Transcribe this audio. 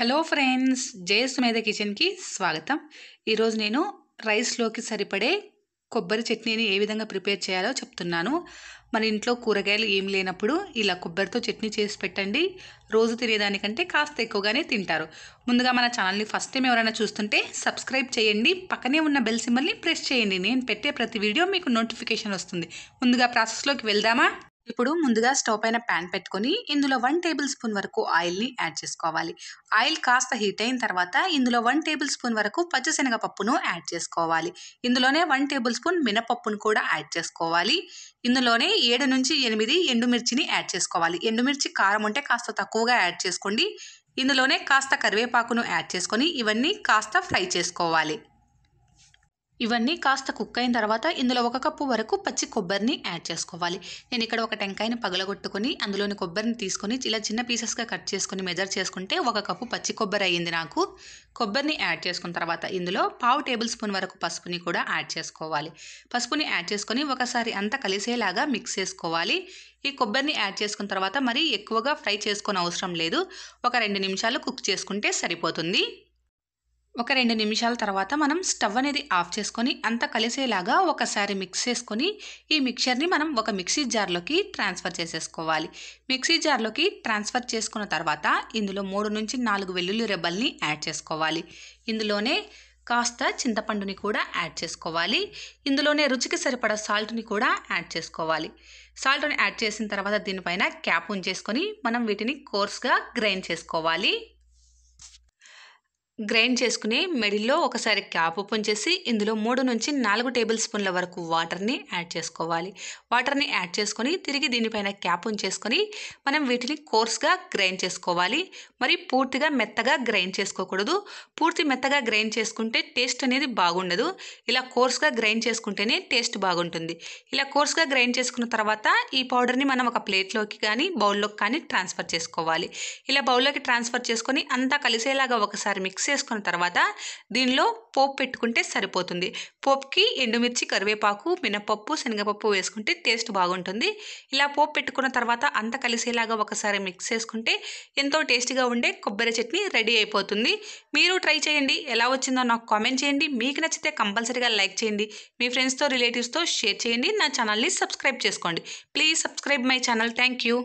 hello friends జయసుమేధ కిచెన్కి స్వాగతం ఈరోజు నేను రైస్లోకి సరిపడే కొబ్బరి చట్నీని ఏ విధంగా ప్రిపేర్ చేయాలో చెప్తున్నాను మన ఇంట్లో కూరగాయలు ఏం లేనప్పుడు ఇలా కొబ్బరితో చట్నీ చేసి పెట్టండి రోజు తినేదానికంటే కాస్త ఎక్కువగానే తింటారు ముందుగా మన ఛానల్ని ఫస్ట్ టైం ఎవరైనా చూస్తుంటే సబ్స్క్రైబ్ చేయండి పక్కనే ఉన్న బెల్ సింబల్ని ప్రెస్ చేయండి నేను పెట్టే ప్రతి వీడియో మీకు నోటిఫికేషన్ వస్తుంది ముందుగా ప్రాసెస్లోకి వెళ్దామా ఇప్పుడు ముందుగా స్టవ్ పైన ప్యాన్ పెట్టుకొని ఇందులో వన్ టేబుల్ స్పూన్ వరకు ఆయిల్ని యాడ్ చేసుకోవాలి ఆయిల్ కాస్త హీట్ అయిన తర్వాత ఇందులో వన్ టేబుల్ స్పూన్ వరకు పచ్చిశనగపప్పును యాడ్ చేసుకోవాలి ఇందులోనే వన్ టేబుల్ స్పూన్ మినపప్పును కూడా యాడ్ చేసుకోవాలి ఇందులోనే ఏడు నుంచి ఎనిమిది ఎండుమిర్చిని యాడ్ చేసుకోవాలి ఎండుమిర్చి కారం ఉంటే కాస్త తక్కువగా యాడ్ చేసుకోండి ఇందులోనే కాస్త కరివేపాకును యాడ్ చేసుకొని ఇవన్నీ కాస్త ఫ్రై చేసుకోవాలి ఇవన్నీ కాస్త కుక్ అయిన తర్వాత ఇందులో ఒక కప్పు వరకు పచ్చి కొబ్బరిని యాడ్ చేసుకోవాలి నేను ఇక్కడ ఒక టెంకాయని పగలగొట్టుకుని అందులోని కొబ్బరిని తీసుకొని ఇలా చిన్న పీసెస్గా కట్ చేసుకుని మెజర్ చేసుకుంటే ఒక కప్పు పచ్చి కొబ్బరి అయ్యింది నాకు కొబ్బరిని యాడ్ చేసుకున్న తర్వాత ఇందులో పావు టేబుల్ స్పూన్ వరకు పసుపుని కూడా యాడ్ చేసుకోవాలి పసుపుని యాడ్ చేసుకొని ఒకసారి అంతా కలిసేలాగా మిక్స్ చేసుకోవాలి ఈ కొబ్బరిని యాడ్ చేసుకున్న తర్వాత మరీ ఎక్కువగా ఫ్రై చేసుకొని అవసరం లేదు ఒక రెండు నిమిషాలు కుక్ చేసుకుంటే సరిపోతుంది ఒక రెండు నిమిషాల తర్వాత మనం స్టవ్ అనేది ఆఫ్ చేసుకొని అంత కలిసేలాగా ఒకసారి మిక్స్ చేసుకొని ఈ మిక్చర్ని మనం ఒక మిక్సీ జార్లోకి ట్రాన్స్ఫర్ చేసేసుకోవాలి మిక్సీ జార్లోకి ట్రాన్స్ఫర్ చేసుకున్న తర్వాత ఇందులో మూడు నుంచి నాలుగు వెల్లుల్లి రెబ్బల్ని యాడ్ చేసుకోవాలి ఇందులోనే కాస్త చింతపండుని కూడా యాడ్ చేసుకోవాలి ఇందులోనే రుచికి సరిపడ సాల్ట్ని కూడా యాడ్ చేసుకోవాలి సాల్ట్ని యాడ్ చేసిన తర్వాత దీనిపైన క్యాప్ ఉంచేసుకొని మనం వీటిని కోర్స్గా గ్రైండ్ చేసుకోవాలి గ్రైండ్ చేసుకుని మెడిల్లో ఒకసారి క్యాప్ ఓపెన్ చేసి ఇందులో మూడు నుంచి నాలుగు టేబుల్ స్పూన్ల వరకు వాటర్ని యాడ్ చేసుకోవాలి వాటర్ని యాడ్ చేసుకొని తిరిగి దీనిపైన క్యాప్ ఉంచేసుకొని మనం వీటిని కోర్స్గా గ్రైండ్ చేసుకోవాలి మరి పూర్తిగా మెత్తగా గ్రైండ్ చేసుకోకూడదు పూర్తి మెత్తగా గ్రైండ్ చేసుకుంటే టేస్ట్ అనేది బాగుండదు ఇలా కోర్స్గా గ్రైండ్ చేసుకుంటేనే టేస్ట్ బాగుంటుంది ఇలా కోర్స్గా గ్రైండ్ చేసుకున్న తర్వాత ఈ పౌడర్ని మనం ఒక ప్లేట్లోకి కానీ బౌల్లోకి కానీ ట్రాన్స్ఫర్ చేసుకోవాలి ఇలా బౌల్లోకి ట్రాన్స్ఫర్ చేసుకొని అంతా కలిసేలాగా ఒకసారి మిక్స్ మిక్స్ చేసుకున్న తర్వాత దీనిలో పోపు పెట్టుకుంటే సరిపోతుంది పోపుకి ఎండుమిర్చి కరివేపాకు మినపప్పు శనగపప్పు వేసుకుంటే టేస్ట్ బాగుంటుంది ఇలా పోపు పెట్టుకున్న తర్వాత అంత కలిసేలాగా ఒకసారి మిక్స్ చేసుకుంటే ఎంతో టేస్టీగా ఉండే కొబ్బరి చట్నీ రెడీ అయిపోతుంది మీరు ట్రై చేయండి ఎలా వచ్చిందో నాకు కామెంట్ చేయండి మీకు నచ్చితే కంపల్సరీగా లైక్ చేయండి మీ ఫ్రెండ్స్తో రిలేటివ్స్తో షేర్ చేయండి నా ఛానల్ని సబ్స్క్రైబ్ చేసుకోండి please subscribe my channel thank you